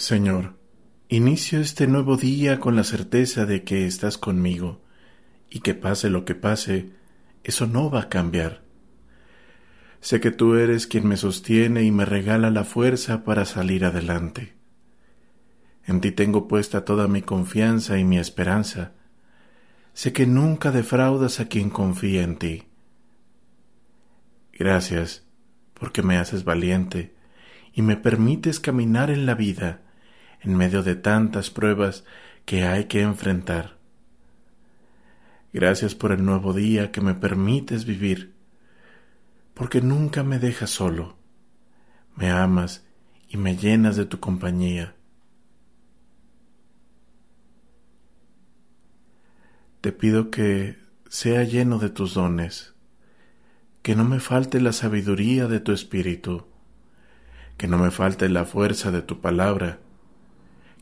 Señor, inicio este nuevo día con la certeza de que estás conmigo y que pase lo que pase, eso no va a cambiar. Sé que tú eres quien me sostiene y me regala la fuerza para salir adelante. En ti tengo puesta toda mi confianza y mi esperanza. Sé que nunca defraudas a quien confía en ti. Gracias porque me haces valiente y me permites caminar en la vida en medio de tantas pruebas que hay que enfrentar. Gracias por el nuevo día que me permites vivir, porque nunca me dejas solo. Me amas y me llenas de tu compañía. Te pido que sea lleno de tus dones, que no me falte la sabiduría de tu espíritu, que no me falte la fuerza de tu palabra,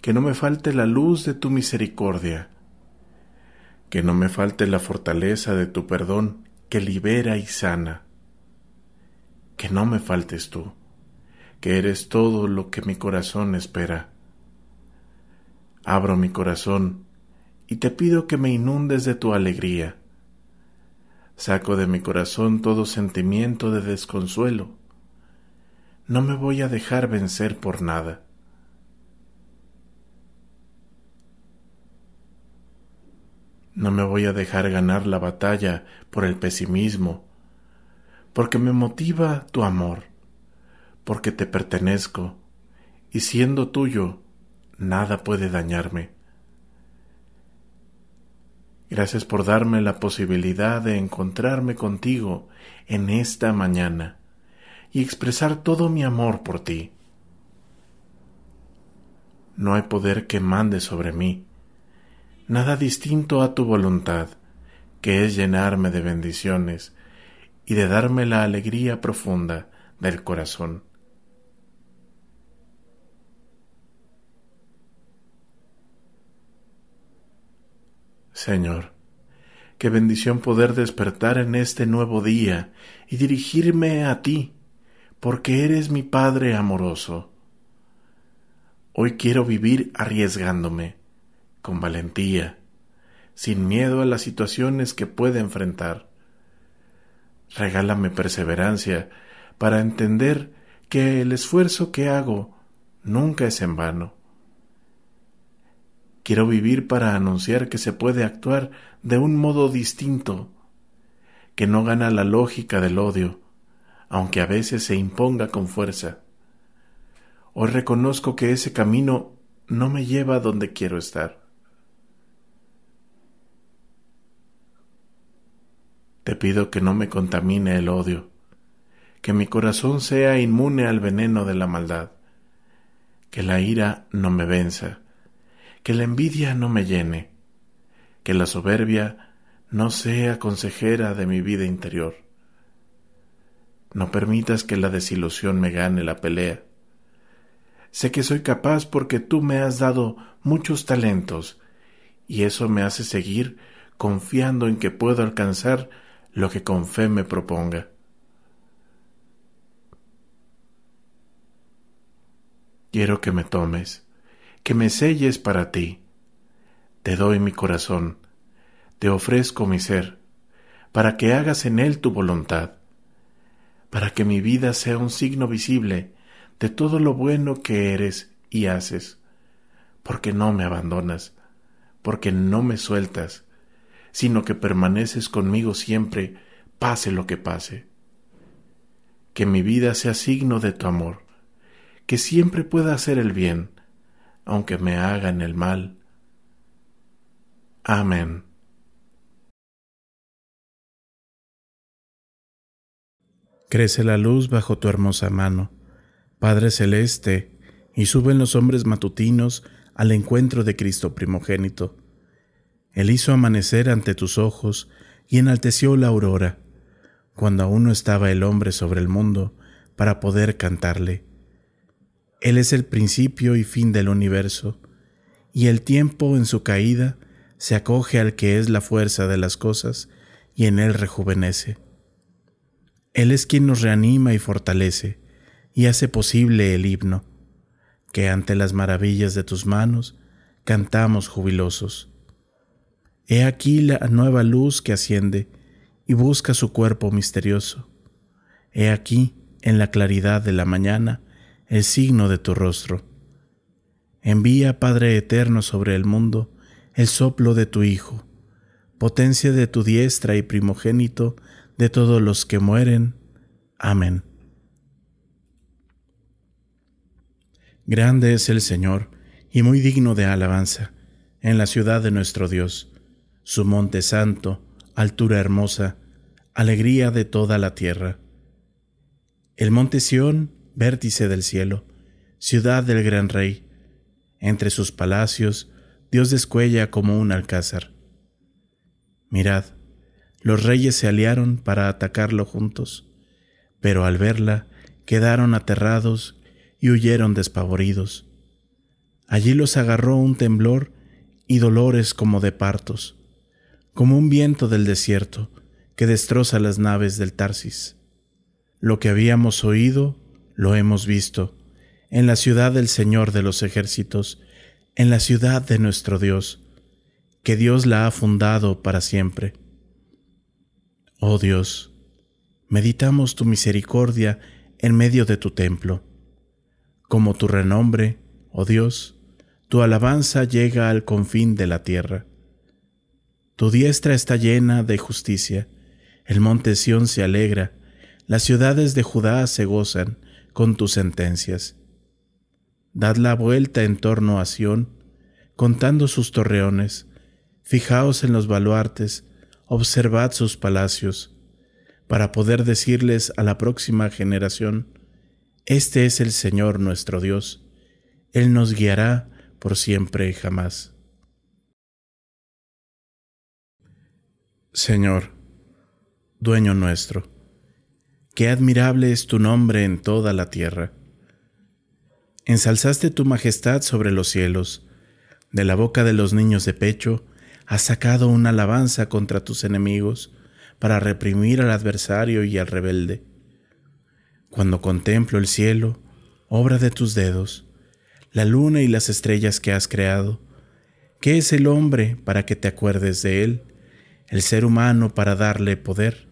que no me falte la luz de tu misericordia, que no me falte la fortaleza de tu perdón que libera y sana, que no me faltes tú, que eres todo lo que mi corazón espera. Abro mi corazón y te pido que me inundes de tu alegría. Saco de mi corazón todo sentimiento de desconsuelo. No me voy a dejar vencer por nada. No me voy a dejar ganar la batalla por el pesimismo, porque me motiva tu amor, porque te pertenezco, y siendo tuyo, nada puede dañarme. Gracias por darme la posibilidad de encontrarme contigo en esta mañana y expresar todo mi amor por ti. No hay poder que mande sobre mí, nada distinto a tu voluntad, que es llenarme de bendiciones y de darme la alegría profunda del corazón. Señor, qué bendición poder despertar en este nuevo día y dirigirme a ti, porque eres mi Padre amoroso. Hoy quiero vivir arriesgándome con valentía, sin miedo a las situaciones que pueda enfrentar. Regálame perseverancia para entender que el esfuerzo que hago nunca es en vano. Quiero vivir para anunciar que se puede actuar de un modo distinto, que no gana la lógica del odio, aunque a veces se imponga con fuerza. Hoy reconozco que ese camino no me lleva a donde quiero estar. Te pido que no me contamine el odio, que mi corazón sea inmune al veneno de la maldad, que la ira no me venza, que la envidia no me llene, que la soberbia no sea consejera de mi vida interior. No permitas que la desilusión me gane la pelea. Sé que soy capaz porque tú me has dado muchos talentos, y eso me hace seguir confiando en que puedo alcanzar lo que con fe me proponga. Quiero que me tomes, que me selles para ti. Te doy mi corazón, te ofrezco mi ser, para que hagas en él tu voluntad, para que mi vida sea un signo visible de todo lo bueno que eres y haces, porque no me abandonas, porque no me sueltas, sino que permaneces conmigo siempre, pase lo que pase. Que mi vida sea signo de tu amor, que siempre pueda hacer el bien, aunque me hagan el mal. Amén. Crece la luz bajo tu hermosa mano, Padre Celeste, y suben los hombres matutinos al encuentro de Cristo primogénito él hizo amanecer ante tus ojos y enalteció la aurora, cuando aún no estaba el hombre sobre el mundo para poder cantarle. Él es el principio y fin del universo, y el tiempo en su caída se acoge al que es la fuerza de las cosas y en él rejuvenece. Él es quien nos reanima y fortalece, y hace posible el himno, que ante las maravillas de tus manos cantamos jubilosos. He aquí la nueva luz que asciende y busca su cuerpo misterioso. He aquí, en la claridad de la mañana, el signo de tu rostro. Envía, Padre eterno, sobre el mundo el soplo de tu Hijo, potencia de tu diestra y primogénito de todos los que mueren. Amén. Grande es el Señor y muy digno de alabanza en la ciudad de nuestro Dios su monte santo, altura hermosa, alegría de toda la tierra. El monte Sión, vértice del cielo, ciudad del gran rey, entre sus palacios, Dios descuella como un alcázar. Mirad, los reyes se aliaron para atacarlo juntos, pero al verla quedaron aterrados y huyeron despavoridos. Allí los agarró un temblor y dolores como de partos como un viento del desierto que destroza las naves del Tarsis. Lo que habíamos oído, lo hemos visto, en la ciudad del Señor de los ejércitos, en la ciudad de nuestro Dios, que Dios la ha fundado para siempre. Oh Dios, meditamos tu misericordia en medio de tu templo. Como tu renombre, oh Dios, tu alabanza llega al confín de la tierra. Tu diestra está llena de justicia, el monte Sión se alegra, las ciudades de Judá se gozan con tus sentencias. Dad la vuelta en torno a Sión, contando sus torreones, fijaos en los baluartes, observad sus palacios, para poder decirles a la próxima generación, este es el Señor nuestro Dios, Él nos guiará por siempre y jamás. Señor, dueño nuestro, qué admirable es tu nombre en toda la tierra. Ensalzaste tu majestad sobre los cielos, de la boca de los niños de pecho has sacado una alabanza contra tus enemigos para reprimir al adversario y al rebelde. Cuando contemplo el cielo, obra de tus dedos, la luna y las estrellas que has creado, ¿qué es el hombre para que te acuerdes de él? el ser humano para darle poder.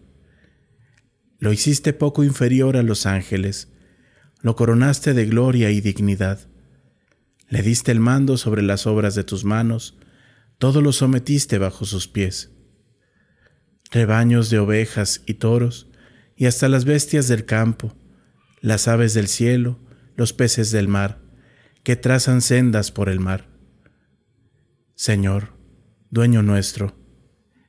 Lo hiciste poco inferior a los ángeles, lo coronaste de gloria y dignidad. Le diste el mando sobre las obras de tus manos, todo lo sometiste bajo sus pies. Rebaños de ovejas y toros, y hasta las bestias del campo, las aves del cielo, los peces del mar, que trazan sendas por el mar. Señor, dueño nuestro,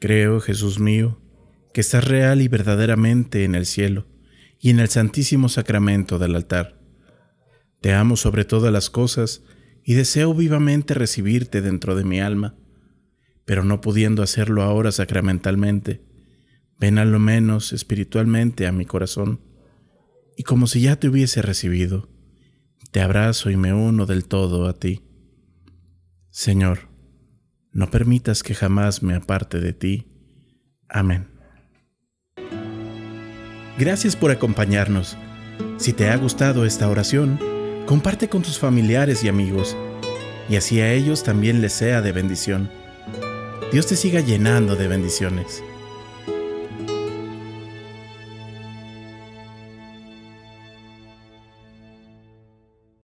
Creo, Jesús mío, que estás real y verdaderamente en el cielo y en el santísimo sacramento del altar. Te amo sobre todas las cosas y deseo vivamente recibirte dentro de mi alma, pero no pudiendo hacerlo ahora sacramentalmente, ven a lo menos espiritualmente a mi corazón, y como si ya te hubiese recibido, te abrazo y me uno del todo a ti. Señor, no permitas que jamás me aparte de ti. Amén. Gracias por acompañarnos. Si te ha gustado esta oración, comparte con tus familiares y amigos, y así a ellos también les sea de bendición. Dios te siga llenando de bendiciones.